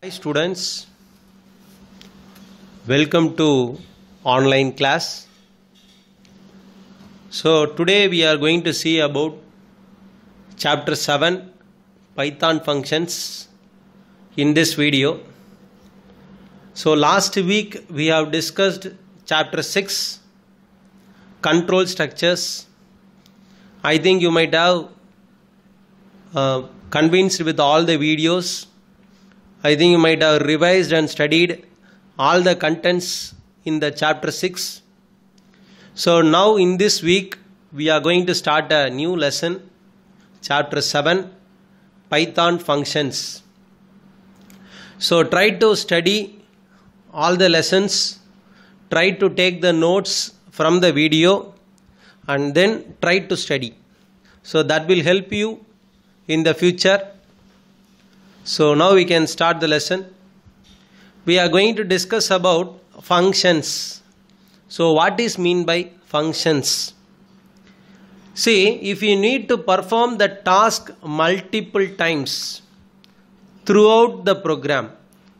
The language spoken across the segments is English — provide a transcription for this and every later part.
Hi students, welcome to online class. So today we are going to see about chapter 7 Python functions in this video. So last week we have discussed chapter 6 control structures. I think you might have uh, convinced with all the videos I think you might have revised and studied all the contents in the chapter 6. So now in this week we are going to start a new lesson chapter 7 Python functions. So try to study all the lessons try to take the notes from the video and then try to study so that will help you in the future so now we can start the lesson. We are going to discuss about functions. So what is mean by functions? See, if you need to perform the task multiple times throughout the program,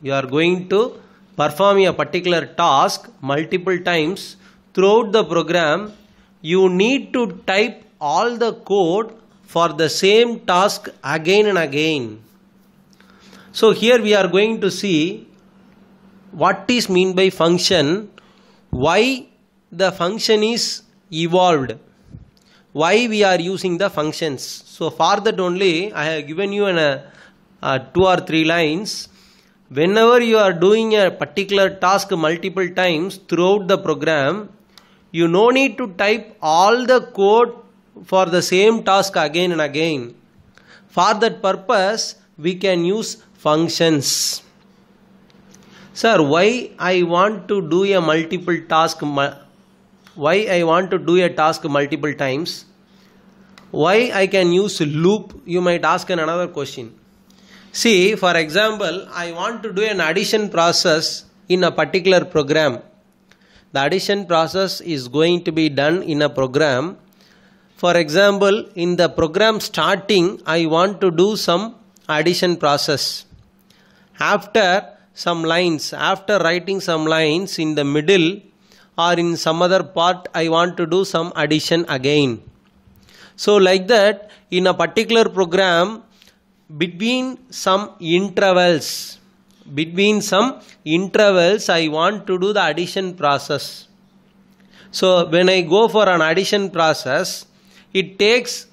you are going to perform a particular task multiple times throughout the program, you need to type all the code for the same task again and again. So here we are going to see what is mean by function, why the function is evolved, why we are using the functions. So for that only I have given you an, uh, uh, two or three lines. Whenever you are doing a particular task multiple times throughout the program, you no need to type all the code for the same task again and again. For that purpose, we can use functions sir why i want to do a multiple task why i want to do a task multiple times why i can use loop you might ask an another question see for example i want to do an addition process in a particular program the addition process is going to be done in a program for example in the program starting i want to do some addition process after some lines, after writing some lines in the middle or in some other part, I want to do some addition again. So, like that, in a particular program, between some intervals, between some intervals, I want to do the addition process. So, when I go for an addition process, it takes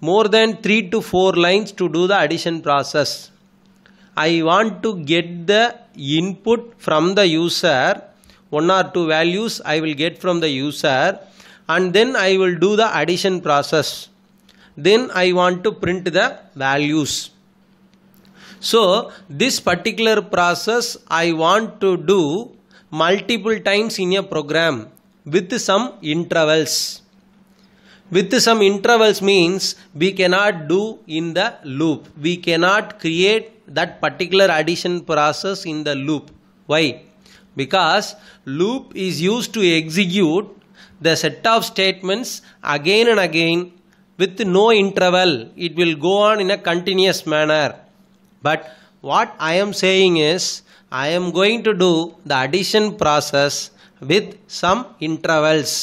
more than 3 to 4 lines to do the addition process I want to get the input from the user one or two values I will get from the user and then I will do the addition process then I want to print the values so this particular process I want to do multiple times in a program with some intervals with some intervals means we cannot do in the loop we cannot create that particular addition process in the loop why because loop is used to execute the set of statements again and again with no interval it will go on in a continuous manner but what i am saying is i am going to do the addition process with some intervals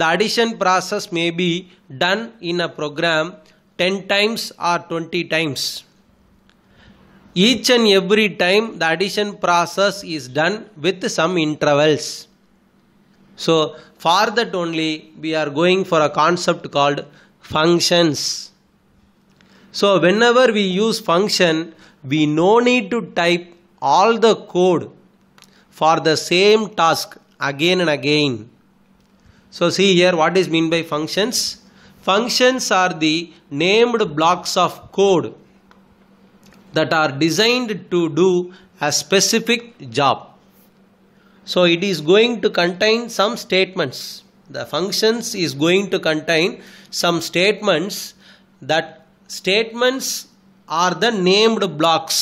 the addition process may be done in a program 10 times or 20 times each and every time the addition process is done with some intervals. So for that only we are going for a concept called functions. So whenever we use function we no need to type all the code for the same task again and again. So see here what is mean by functions. Functions are the named blocks of code that are designed to do a specific job. So it is going to contain some statements. The functions is going to contain some statements that statements are the named blocks.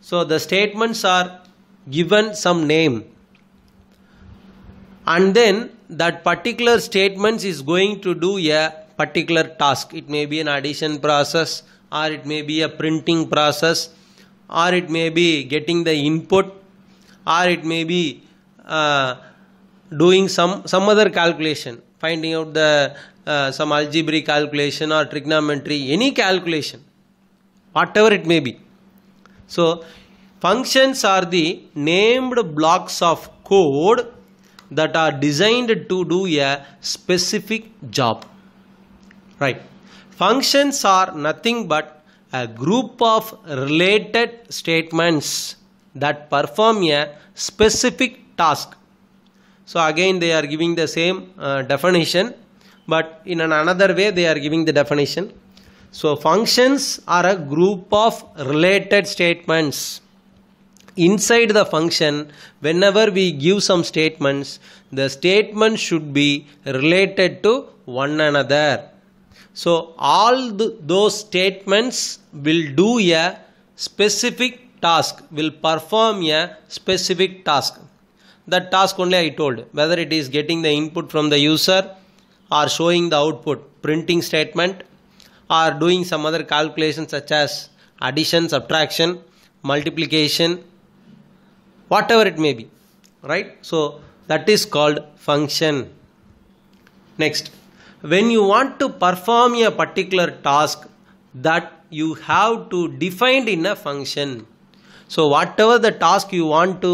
So the statements are given some name and then that particular statements is going to do a particular task. It may be an addition process or it may be a printing process or it may be getting the input or it may be uh, doing some some other calculation finding out the uh, some algebraic calculation or trigonometry any calculation whatever it may be so functions are the named blocks of code that are designed to do a specific job right Functions are nothing but a group of related statements that perform a specific task. So again they are giving the same uh, definition but in an another way they are giving the definition. So functions are a group of related statements. Inside the function whenever we give some statements the statement should be related to one another. So all the, those statements will do a specific task, will perform a specific task. That task only I told, whether it is getting the input from the user or showing the output, printing statement or doing some other calculation such as addition, subtraction, multiplication, whatever it may be, right? So that is called function. Next when you want to perform a particular task that you have to define in a function so whatever the task you want to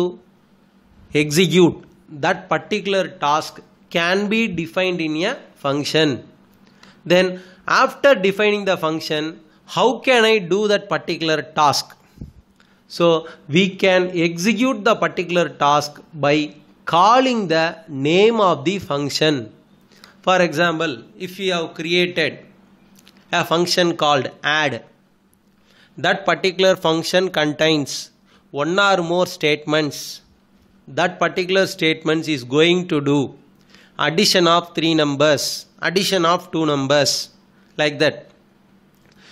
execute that particular task can be defined in a function then after defining the function how can i do that particular task so we can execute the particular task by calling the name of the function for example, if we have created a function called add, that particular function contains one or more statements. That particular statement is going to do addition of three numbers, addition of two numbers, like that.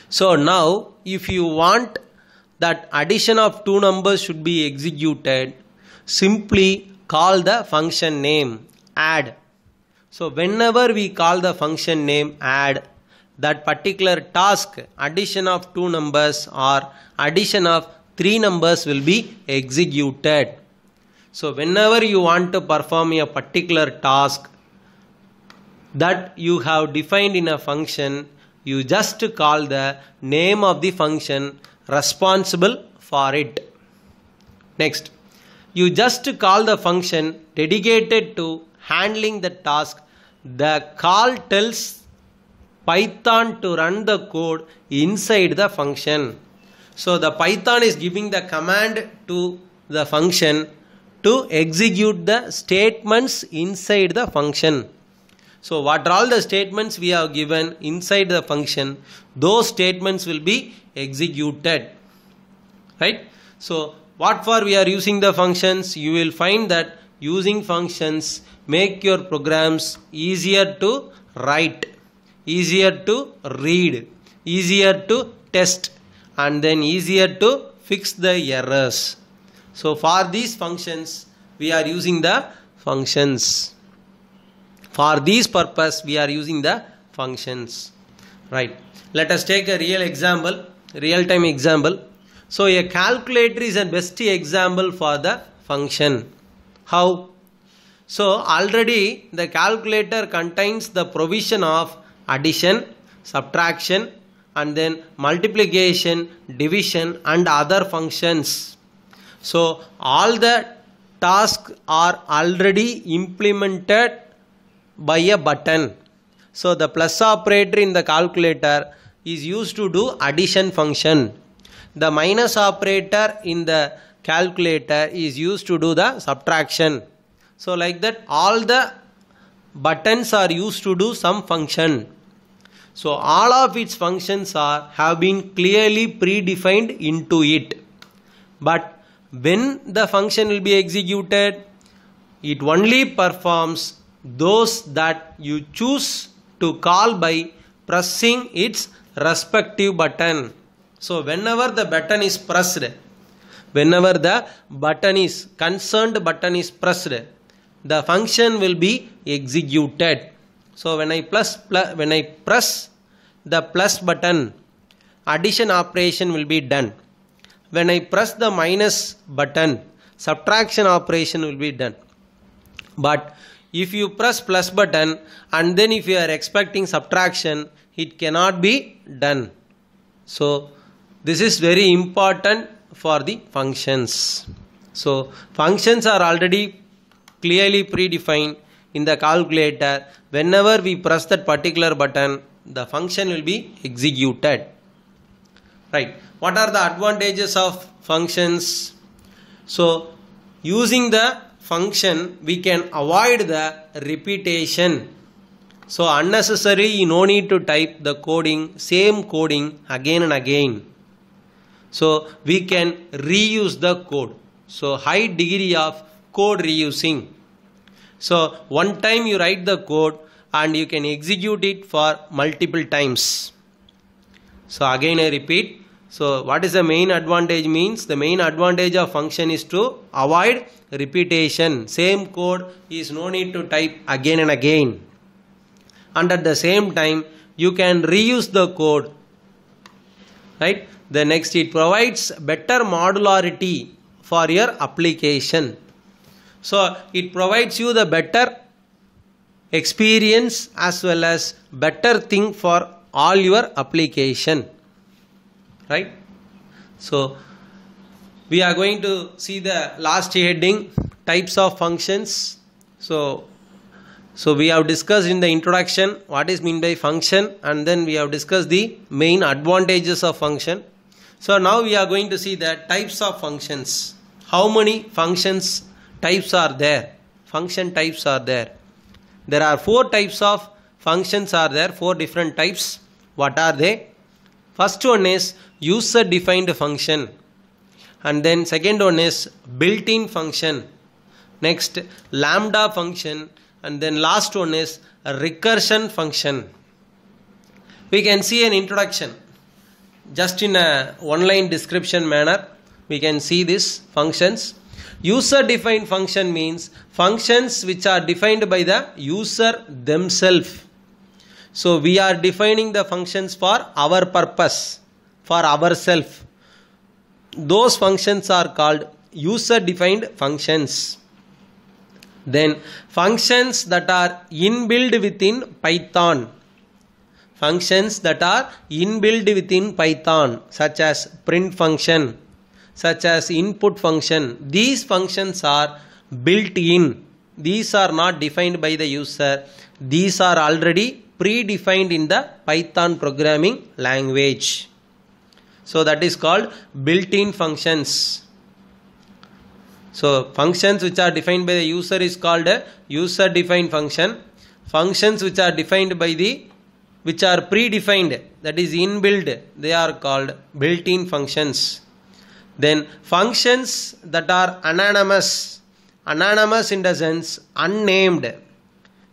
So now, if you want that addition of two numbers should be executed, simply call the function name add so whenever we call the function name add that particular task addition of two numbers or addition of three numbers will be executed. So whenever you want to perform a particular task that you have defined in a function you just call the name of the function responsible for it. Next you just call the function dedicated to handling the task, the call tells Python to run the code inside the function. So the Python is giving the command to the function to execute the statements inside the function. So what are all the statements we have given inside the function, those statements will be executed. Right? So what for we are using the functions? You will find that using functions make your programs easier to write easier to read easier to test and then easier to fix the errors so for these functions we are using the functions for these purpose we are using the functions right let us take a real example real time example so a calculator is a best example for the function how? So already the calculator contains the provision of addition, subtraction and then multiplication, division and other functions. So all the tasks are already implemented by a button. So the plus operator in the calculator is used to do addition function. The minus operator in the calculator is used to do the subtraction. So like that all the buttons are used to do some function. So all of its functions are have been clearly predefined into it. But when the function will be executed, it only performs those that you choose to call by pressing its respective button. So whenever the button is pressed, whenever the button is concerned button is pressed the function will be executed so when i plus, plus when i press the plus button addition operation will be done when i press the minus button subtraction operation will be done but if you press plus button and then if you are expecting subtraction it cannot be done so this is very important for the functions. So functions are already clearly predefined in the calculator. Whenever we press that particular button, the function will be executed. Right. What are the advantages of functions? So using the function, we can avoid the repetition. So unnecessary, no need to type the coding, same coding again and again. So we can reuse the code. So high degree of code reusing. So one time you write the code and you can execute it for multiple times. So again I repeat. So what is the main advantage means? The main advantage of function is to avoid repetition. Same code is no need to type again and again. And at the same time you can reuse the code right the next it provides better modularity for your application so it provides you the better experience as well as better thing for all your application right so we are going to see the last heading types of functions so so we have discussed in the introduction what is meant by function and then we have discussed the main advantages of function. So now we are going to see the types of functions. How many functions types are there? Function types are there. There are four types of functions are there, four different types. What are they? First one is user defined function and then second one is built-in function. Next lambda function and then last one is a recursion function we can see an introduction just in a one line description manner we can see this functions user defined function means functions which are defined by the user themselves so we are defining the functions for our purpose for ourselves those functions are called user defined functions then functions that are inbuilt within Python. Functions that are inbuilt within Python such as print function, such as input function. These functions are built in. These are not defined by the user. These are already predefined in the Python programming language. So that is called built-in functions. So functions which are defined by the user is called a user defined function. Functions which are defined by the which are predefined that is inbuilt they are called built-in functions. Then functions that are anonymous anonymous in the sense unnamed.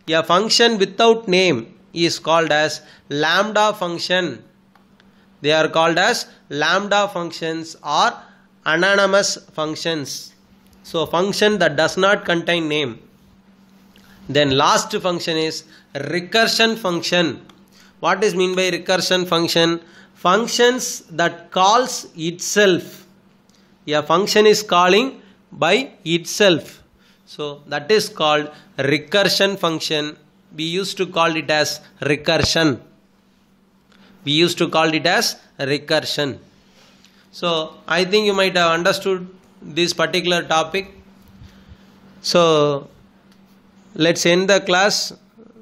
A function without name is called as lambda function. They are called as lambda functions or anonymous functions. So function that does not contain name. Then last function is recursion function. What is mean by recursion function? Functions that calls itself. A function is calling by itself. So that is called recursion function. We used to call it as recursion. We used to call it as recursion. So I think you might have understood this particular topic. So let's end the class.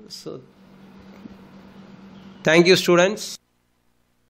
So thank you students.